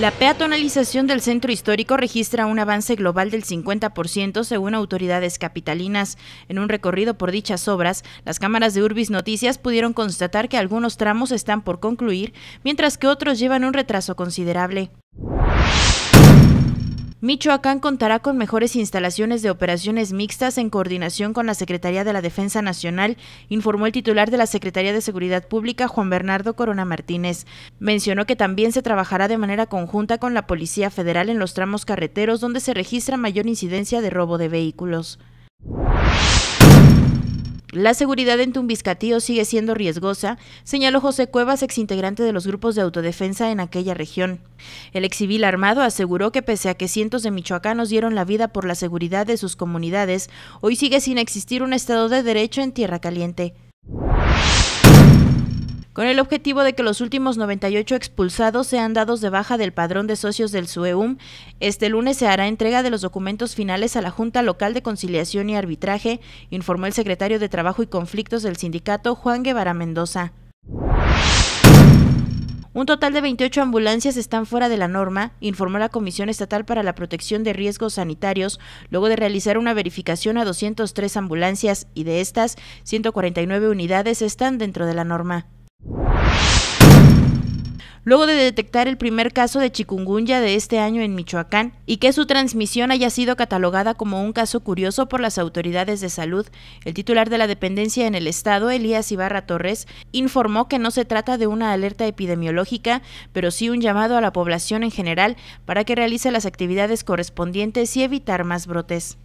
La peatonalización del centro histórico registra un avance global del 50% según autoridades capitalinas. En un recorrido por dichas obras, las cámaras de Urbis Noticias pudieron constatar que algunos tramos están por concluir, mientras que otros llevan un retraso considerable. Michoacán contará con mejores instalaciones de operaciones mixtas en coordinación con la Secretaría de la Defensa Nacional, informó el titular de la Secretaría de Seguridad Pública, Juan Bernardo Corona Martínez. Mencionó que también se trabajará de manera conjunta con la Policía Federal en los tramos carreteros donde se registra mayor incidencia de robo de vehículos. La seguridad en Tumbiscatío sigue siendo riesgosa, señaló José Cuevas, exintegrante de los grupos de autodefensa en aquella región. El civil armado aseguró que pese a que cientos de michoacanos dieron la vida por la seguridad de sus comunidades, hoy sigue sin existir un Estado de Derecho en Tierra Caliente con el objetivo de que los últimos 98 expulsados sean dados de baja del padrón de socios del SUEUM. Este lunes se hará entrega de los documentos finales a la Junta Local de Conciliación y Arbitraje, informó el secretario de Trabajo y Conflictos del sindicato, Juan Guevara Mendoza. Un total de 28 ambulancias están fuera de la norma, informó la Comisión Estatal para la Protección de Riesgos Sanitarios, luego de realizar una verificación a 203 ambulancias y de estas, 149 unidades están dentro de la norma luego de detectar el primer caso de chikungunya de este año en Michoacán y que su transmisión haya sido catalogada como un caso curioso por las autoridades de salud, el titular de la dependencia en el estado, Elías Ibarra Torres, informó que no se trata de una alerta epidemiológica, pero sí un llamado a la población en general para que realice las actividades correspondientes y evitar más brotes.